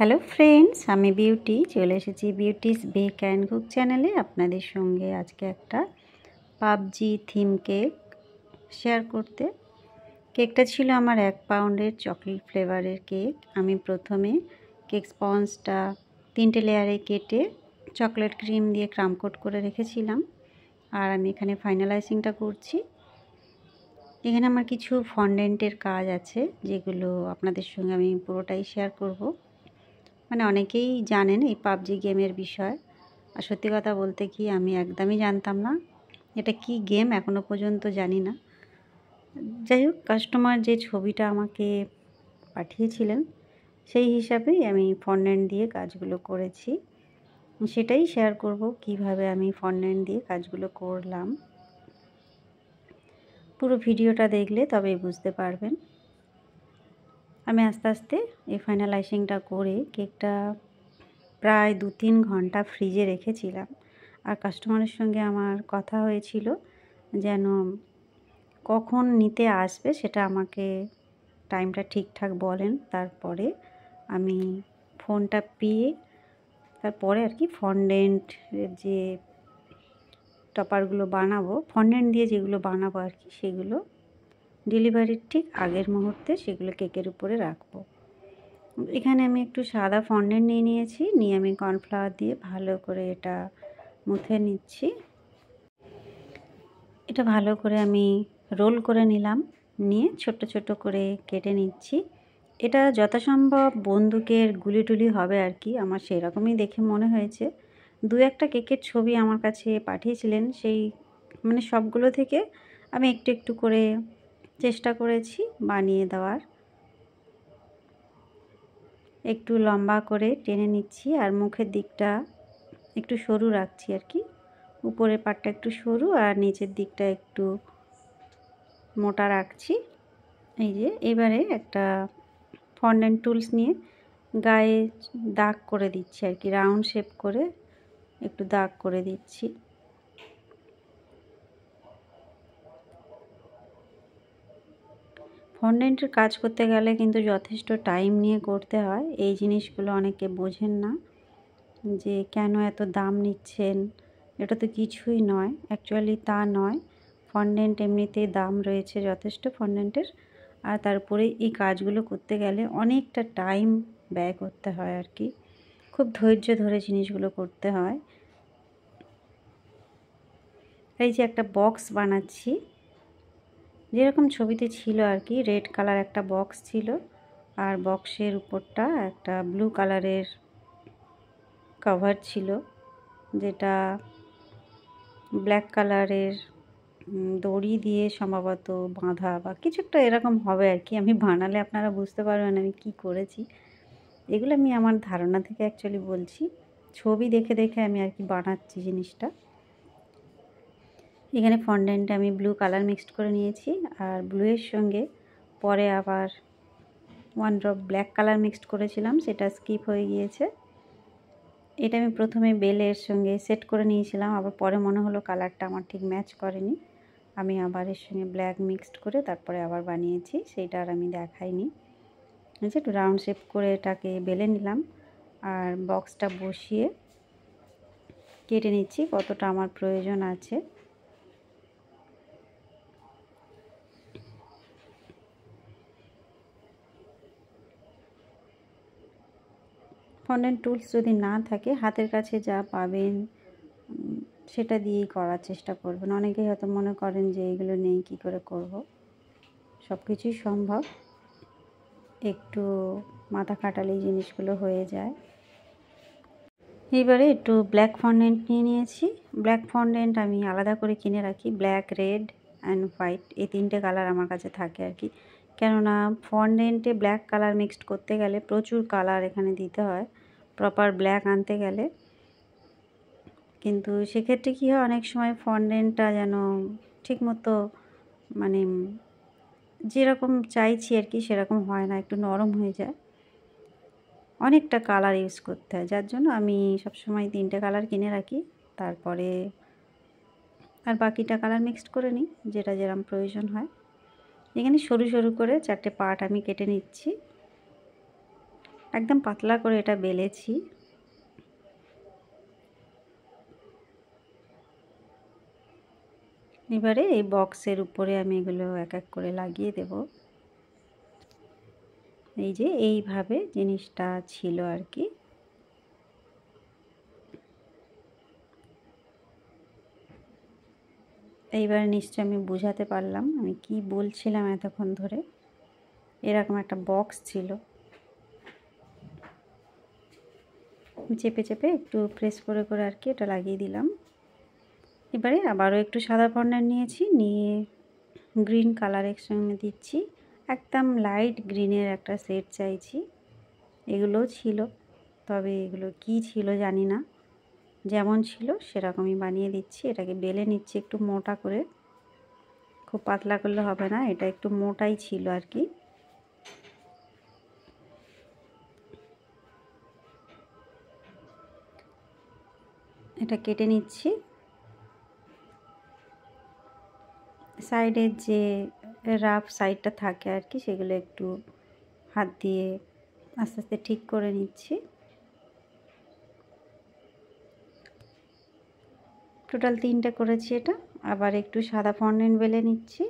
Hello friends আমি beauty চলে এসেছি বিউটিস বেক অ্যান্ড কুক চ্যানেলে আপনাদের সঙ্গে আজকে একটা পাবজি থিম কেক শেয়ার করতে কেকটা ছিল আমার এক পাউন্ডের চকলেট ফ্লেভারের কেক আমি প্রথমে কেক স্পঞ্জটা তিনটে লেয়ারে কেটে চকলেট ক্রিম দিয়ে ক্রামকোট করে রেখেছিলাম আর আমি এখানে ফাইনালাইজিংটা করছি এখানে আমার কিছু ফন্ডেন্টের কাজ আছে যেগুলো আপনাদের সঙ্গে আমি পুরোটাই শেয়ার করবো মানে অনেকেই জানেন এই পাবজি গেমের বিষয় আর সত্যি কথা বলতে কি আমি একদমই জানতাম না এটা কি গেম এখনও পর্যন্ত জানি না যাই হোক কাস্টমার যে ছবিটা আমাকে পাঠিয়েছিলেন সেই হিসাবেই আমি ফন্ডেন্ট দিয়ে কাজগুলো করেছি সেটাই শেয়ার করব কিভাবে আমি ফন্ডেন্ট দিয়ে কাজগুলো করলাম পুরো ভিডিওটা দেখলে তবেই বুঝতে পারবেন আমি আস্তে আস্তে এই ফাইনালাইজিংটা করে কেকটা প্রায় দু তিন ঘন্টা ফ্রিজে রেখেছিলাম আর কাস্টমারের সঙ্গে আমার কথা হয়েছিল যেন কখন নিতে আসবে সেটা আমাকে টাইমটা ঠিকঠাক বলেন তারপরে আমি ফোনটা পেয়ে তারপরে আর কি ফন্ডেন্ট যে টপারগুলো বানাবো ফন্ডেন্ট দিয়ে যেগুলো বানাবো আর কি সেগুলো ডেলিভারির ঠিক আগের মুহূর্তে সেগুলো কেকের উপরে রাখবো এখানে আমি একটু সাদা ফন্ডেন্ট নিয়ে নিয়েছি নিয়ে আমি কর্নফ্লাওয়ার দিয়ে ভালো করে এটা মুথে নিচ্ছি এটা ভালো করে আমি রোল করে নিলাম নিয়ে ছোট ছোট করে কেটে নিচ্ছি এটা যথাসম্ভব বন্দুকের গুলিটুলি হবে আর কি আমার সেরকমই দেখে মনে হয়েছে দু একটা কেকের ছবি আমার কাছে পাঠিয়েছিলেন সেই মানে সবগুলো থেকে আমি একটু একটু করে চেষ্টা করেছি বানিয়ে দেওয়ার একটু লম্বা করে টেনে নিচ্ছি আর মুখের দিকটা একটু সরু রাখছি আর কি উপরের পাটটা একটু সরু আর নিচের দিকটা একটু মোটা রাখছি এই যে এবারে একটা ফন্ডেন টুলস নিয়ে গায়ে দাগ করে দিচ্ছি আর কি রাউন্ড শেপ করে একটু দাগ করে দিচ্ছি ফন্ডেন্টের কাজ করতে গেলে কিন্তু যথেষ্ট টাইম নিয়ে করতে হয় এই জিনিসগুলো অনেকে বোঝেন না যে কেন এত দাম নিচ্ছেন এটা তো কিছুই নয় অ্যাকচুয়ালি তা নয় ফন্ডেন্ট এমনিতেই দাম রয়েছে যথেষ্ট ফন্ডেন্টের আর তারপরে এই কাজগুলো করতে গেলে অনেকটা টাইম ব্যয় করতে হয় আর কি খুব ধৈর্য ধরে জিনিসগুলো করতে হয় এই যে একটা বক্স বানাচ্ছি যেরকম ছবিতে ছিল আর কি রেড কালার একটা বক্স ছিল আর বক্সের উপরটা একটা ব্লু কালারের কভার ছিল যেটা ব্ল্যাক কালারের দড়ি দিয়ে সম্ভবত বাঁধা বা কিছু একটা এরকম হবে আর কি আমি বানালে আপনারা বুঝতে পারবেন আমি কি করেছি এগুলো আমি আমার ধারণা থেকে অ্যাকচুয়ালি বলছি ছবি দেখে দেখে আমি আর কি বানাচ্ছি জিনিসটা এখানে ফন্ডেন্টটা আমি ব্লু কালার মিক্সড করে নিয়েছি আর ব্লুয়ের সঙ্গে পরে আবার one drop black colour mixed করেছিলাম সেটা স্কিপ হয়ে গিয়েছে এটা আমি প্রথমে বেলের সঙ্গে সেট করে নিয়েছিলাম আবার পরে মনে হলো কালারটা আমার ঠিক ম্যাচ করেনি আমি আবার এর সঙ্গে ব্ল্যাক মিক্সড করে তারপরে আবার বানিয়েছি সেইটা আর আমি দেখাইনি যে একটু রাউন্ড শেপ করে এটাকে বেলে নিলাম আর বক্সটা বসিয়ে কেটে নিচ্ছি কতটা আমার প্রয়োজন আছে কন্টেন্ট টুলস যদি না থাকে হাতের কাছে যা পাবেন সেটা দিয়েই করার চেষ্টা করবেন অনেকেই হয়তো মনে করেন যে এগুলো নেই কি করে করব। সব কিছুই সম্ভব একটু মাথা খাটালেই জিনিসগুলো হয়ে যায় এইবারে একটু ব্ল্যাক ফন্ডেন্ট নিয়ে নিয়েছি ব্ল্যাক ফন্ডেন্ট আমি আলাদা করে কিনে রাখি ব্ল্যাক রেড অ্যান্ড হোয়াইট এই তিনটে কালার আমার কাছে থাকে আর কি কেননা ফন্ডেন্টে ব্ল্যাক কালার মিক্সড করতে গেলে প্রচুর কালার এখানে দিতে হয় প্রপার ব্ল্যাক আনতে গেলে কিন্তু সেক্ষেত্রে কী হয় অনেক সময় ফন্ডেন্টটা যেন ঠিক মতো মানে যেরকম চাইছি আর কি সেরকম হয় না একটু নরম হয়ে যায় অনেকটা কালার ইউজ করতে হয় যার জন্য আমি সবসময় তিনটে কালার কিনে রাখি তারপরে আর বাকিটা কালার মিক্সড করে নিই যেটা যেরকম প্রয়োজন হয় এখানে সরু সরু করে চারটে পার্ট আমি কেটে নিচ্ছি একদম পাতলা করে এটা বেলেছি এবারে এই বক্সের উপরে আমি এগুলো এক এক করে লাগিয়ে দেব এই যে এইভাবে জিনিসটা ছিল আর কি এইবার নিশ্চয় আমি বুঝাতে পারলাম আমি কি বলছিলাম এতক্ষণ ধরে এরকম একটা বক্স ছিল চেপে চেপে একটু প্রেস করে করে আর কি এটা লাগিয়ে দিলাম এবারে আবারও একটু সাদা কর্নার নিয়েছি নিয়ে গ্রিন কালার একসঙ্গে দিচ্ছি একদম লাইট গ্রিনের একটা সেট চাইছি এগুলো ছিল তবে এগুলো কি ছিল জানি না যেমন ছিল সেরকমই বানিয়ে দিচ্ছি এটাকে বেলে নিচ্ছি একটু মোটা করে খুব পাতলা করলে হবে না এটা একটু মোটাই ছিল আর কি এটা কেটে নিচ্ছি সাইডের যে রাফ সাইডটা থাকে আর কি সেগুলো একটু হাত দিয়ে আস্তে আস্তে ঠিক করে নিচ্ছি টোটাল তিনটা করেছি এটা আবার একটু সাদা ফন্ডেন বেলে নিচ্ছি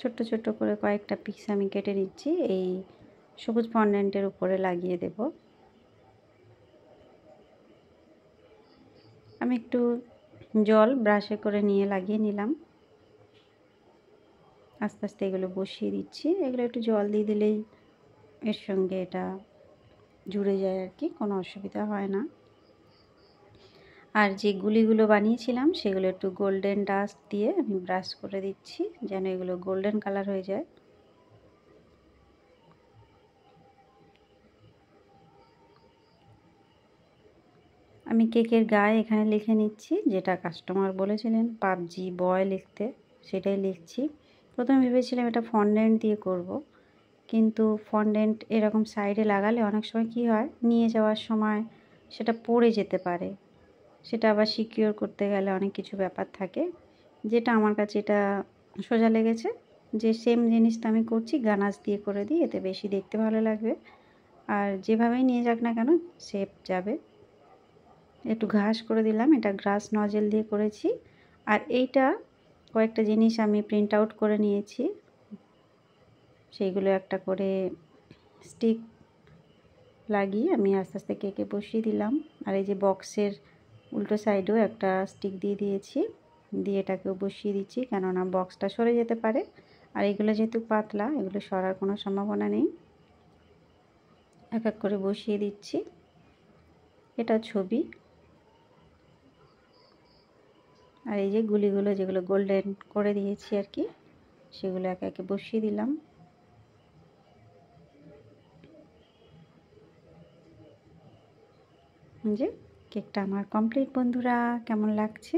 ছোট্ট ছোট্ট করে কয়েকটা পিস আমি কেটে নিচ্ছি এই সবুজ ফন্ডেন্টের উপরে লাগিয়ে দেব আমি একটু জল ব্রাশে করে নিয়ে লাগিয়ে নিলাম আস্তে আস্তে এগুলো বসিয়ে দিচ্ছি এগুলো একটু জল দিয়ে দিলেই এর সঙ্গে এটা জুড়ে যায় আর কি কোনো অসুবিধা হয় না আর যে গুলিগুলো বানিয়েছিলাম সেগুলো একটু গোল্ডেন ডাস্ট দিয়ে আমি ব্রাশ করে দিচ্ছি যেন এগুলো গোল্ডেন কালার হয়ে যায় আমি কেকের গায়ে এখানে লিখে নিচ্ছি যেটা কাস্টমার বলেছিলেন পাবজি বয় লিখতে সেটাই লিখছি প্রথমে ভেবেছিলাম এটা ফন্ডেন্ট দিয়ে করব। কিন্তু ফন্ডেন্ট এরকম সাইডে লাগালে অনেক সময় কি হয় নিয়ে যাওয়ার সময় সেটা পড়ে যেতে পারে সেটা আবার সিকিওর করতে গেলে অনেক কিছু ব্যাপার থাকে যেটা আমার কাছে এটা সোজা লেগেছে যে সেম জিনিসটা আমি করছি গানাজ দিয়ে করে দিই এতে বেশি দেখতে ভালো লাগবে আর যেভাবেই নিয়ে যাক না কেন সেপ যাবে একটু ঘাস করে দিলাম এটা গ্রাস নজেল দিয়ে করেছি আর এইটা কয়েকটা জিনিস আমি প্রিন্ট আউট করে নিয়েছি সেইগুলো একটা করে স্টিক লাগিয়ে আমি আস্তে আস্তে কেকে বসিয়ে দিলাম আর এই যে বক্সের উল্টো সাইডেও একটা স্টিক দিয়ে দিয়েছি দিয়ে এটাকেও বসিয়ে দিচ্ছি কেননা বক্সটা সরে যেতে পারে আর এগুলো যেহেতু পাতলা এগুলো সরার কোনো সম্ভাবনা নেই এক এক করে বসিয়ে দিচ্ছি এটা ছবি আর এই যে গুলিগুলো যেগুলো গোল্ডেন করে দিয়েছি আর কি সেগুলো একে একে বসিয়ে দিলাম যে কেকটা আমার কমপ্লিট বন্ধুরা কেমন লাগছে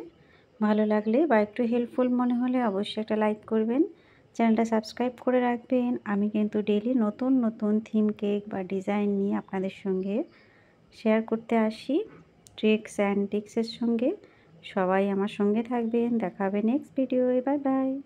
ভালো লাগলে বা একটু হেল্পফুল মনে হলে অবশ্যই একটা লাইক করবেন চ্যানেলটা সাবস্ক্রাইব করে রাখবেন আমি কিন্তু ডেলি নতুন নতুন থিম কেক বা ডিজাইন নিয়ে আপনাদের সঙ্গে শেয়ার করতে আসি ট্রিক্স অ্যান্ড টিক্সের সঙ্গে সবাই আমার সঙ্গে থাকবেন দেখা হবে নেক্সট ভিডিও বাই বাই